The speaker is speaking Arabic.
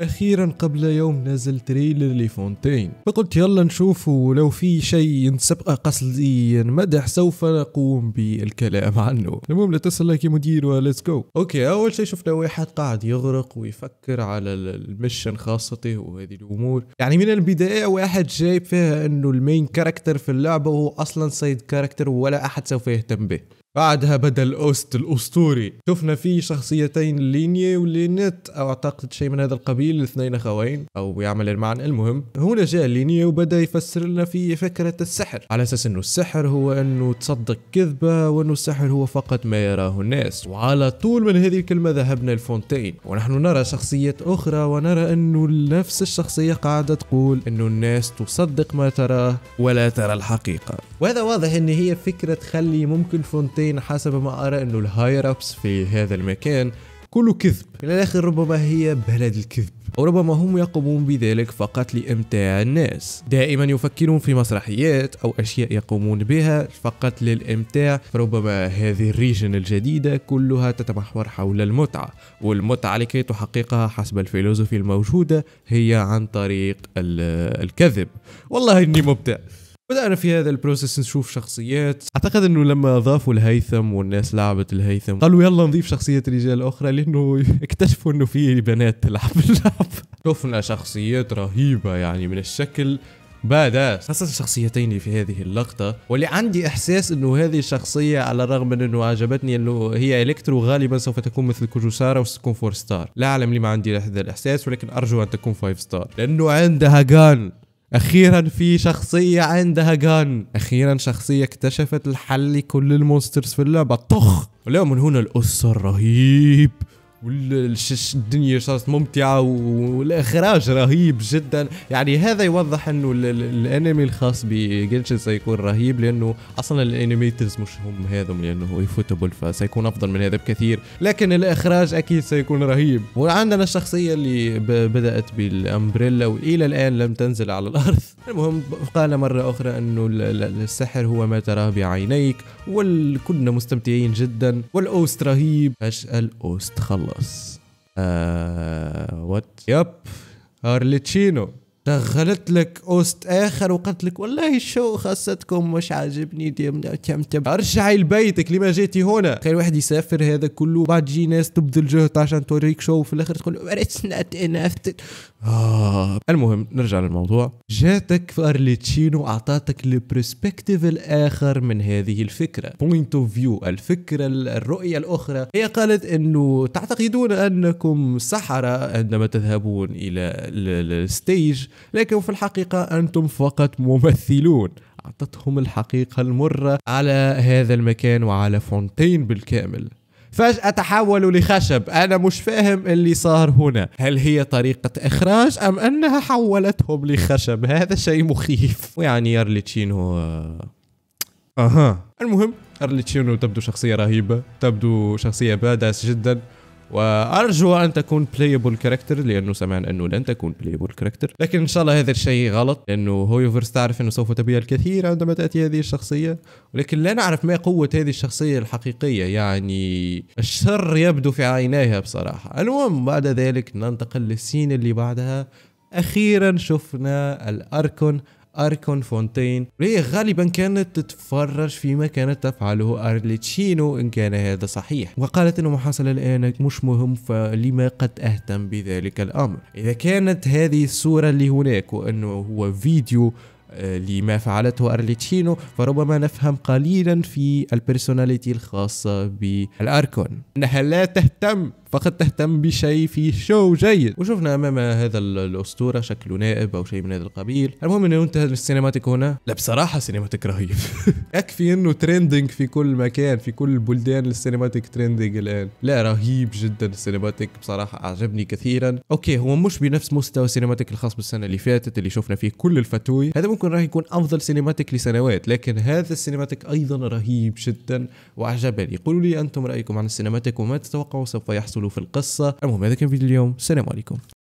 اخيرا قبل يوم نزل تريلر لفونتين فقلت يلا نشوف ولو في شيء سبق قصدي مدح سوف نقوم بالكلام عنه المهم لا تسأل لك مدير وليتس جو اوكي اول شيء شفنا واحد قاعد يغرق ويفكر على المشن خاصته وهذه الامور يعني من البداية واحد جايب فيها انه المين كاركتر في اللعبة هو اصلا سيد كاركتر ولا احد سوف يهتم به بعدها بدا الاوست الاسطوري شفنا فيه شخصيتين لينيا ولينيت او اعتقد شيء من هذا القبيل الاثنين اخوين او يعمل معا المهم هنا جاء لينيا وبدا يفسر لنا في فكره السحر على اساس انه السحر هو انه تصدق كذبه وانه السحر هو فقط ما يراه الناس وعلى طول من هذه الكلمه ذهبنا لفونتين ونحن نرى شخصيه اخرى ونرى انه نفس الشخصيه قاعده تقول انه الناس تصدق ما تراه ولا ترى الحقيقه وهذا واضح ان هي فكره تخلي ممكن فونتين الباحثين حسب ما أرى أنه الهاير أبس في هذا المكان كله كذب من الآخر ربما هي بلد الكذب أو ربما هم يقومون بذلك فقط لإمتاع الناس دائما يفكرون في مسرحيات أو أشياء يقومون بها فقط للإمتاع فربما هذه الريجن الجديدة كلها تتمحور حول المتعة والمتعة لكي تحققها حسب الفيلوزوفي الموجودة هي عن طريق الكذب والله إني مبدع بدأنا في هذا البروسيس نشوف شخصيات أعتقد أنه لما ضافوا الهيثم والناس لعبت الهيثم قالوا يلا نضيف شخصية رجال أخرى لأنه اكتشفوا أنه في بنات تلعب اللعب شفنا شخصيات رهيبة يعني من الشكل باداس خاصة الشخصيتين في هذه اللقطة واللي عندي إحساس أنه هذه الشخصية على الرغم من أنه عجبتني أنه هي إلكترو غالبا سوف تكون مثل كوجوسارا وستكون فور ستار لا أعلم لي ما عندي هذا الإحساس ولكن أرجو أن تكون فايف ستار لأنه عندها جان اخيرا في شخصيه عندها جان اخيرا شخصيه اكتشفت الحل لكل المونسترز في اللعبه طخ ولقوا من هنا القصه الرهيب والدنيا صارت ممتعة والإخراج رهيب جدا يعني هذا يوضح أنه الأنمي الخاص بجنشن سيكون رهيب لأنه أصلا الأنيميترز مش هم هذم لأنه يفوتبل فسيكون أفضل من هذا بكثير لكن الإخراج أكيد سيكون رهيب وعندنا الشخصية اللي بدأت بالأمبريلا وإلى الآن لم تنزل على الأرض المهم قال مرة أخرى أنه السحر هو ما تراه بعينيك وكنا مستمتعين جدا والأوست رهيب أجل أوست خلص خلص آه وات يب ارليتشينو دخلت لك اوست اخر وقالت لك والله الشو خاصتكم مش عاجبني ديم كم تب ارجعي لبيتك لما جيتي هنا خير واحد يسافر هذا كله بعد جي ناس تبذل جهد عشان توريك شو وفي الاخر تقول نات آه. المهم نرجع للموضوع جاتك ارليتشينو اعطاتك البرسبكتيف الاخر من هذه الفكره بوينت اوف فيو الفكره الرؤيه الاخرى هي قالت انه تعتقدون انكم سحره عندما تذهبون الى الستيج لكن في الحقيقة أنتم فقط ممثلون أعطتهم الحقيقة المرة على هذا المكان وعلى فونتين بالكامل فجأة تحولوا لخشب أنا مش فاهم اللي صار هنا هل هي طريقة إخراج أم أنها حولتهم لخشب هذا شيء مخيف ويعني أرليتشينو آه. أها المهم أرليتشينو تبدو شخصية رهيبة تبدو شخصية بادس جدا وارجو ان تكون بلايبل كاركتر لانه سمعنا انه لن تكون بلايبل كاركتر لكن ان شاء الله هذا الشيء غلط لانه هويفرس تعرف انه سوف تبيع الكثير عندما تاتي هذه الشخصيه ولكن لا نعرف ما قوه هذه الشخصيه الحقيقيه يعني الشر يبدو في عينيها بصراحه المهم بعد ذلك ننتقل للسين اللي بعدها اخيرا شفنا الاركون أركون فونتين وهي غالبا كانت تتفرج فيما كانت تفعله أرليتشينو إن كان هذا صحيح وقالت أن حصل الآن مش مهم فلما قد أهتم بذلك الأمر إذا كانت هذه الصورة اللي هناك وأنه هو فيديو لما فعلته أرليتشينو فربما نفهم قليلا في البرسوناليتي الخاصة بالأركون أنها لا تهتم فقط تهتم بشيء في شو جيد وشفنا امام هذا الاسطوره شكله نائب او شيء من هذا القبيل المهم انه ينتهي السينماتيك هنا لا بصراحه سينماتيك رهيب أكفي انه تريندينج في كل مكان في كل البلدان السينماتيك تريندينج الان لا رهيب جدا السينماتيك بصراحه اعجبني كثيرا اوكي هو مش بنفس مستوى السينماتيك الخاص بالسنه اللي فاتت اللي شفنا فيه كل الفتوي هذا ممكن راح يكون افضل سينماتيك لسنوات لكن هذا السينماتيك ايضا رهيب جدا وعجبني قولوا لي انتم رايكم عن السينماتيك وما تتوقعوا سوف يحصل في القصه المهم هذا كان فيديو اليوم السلام عليكم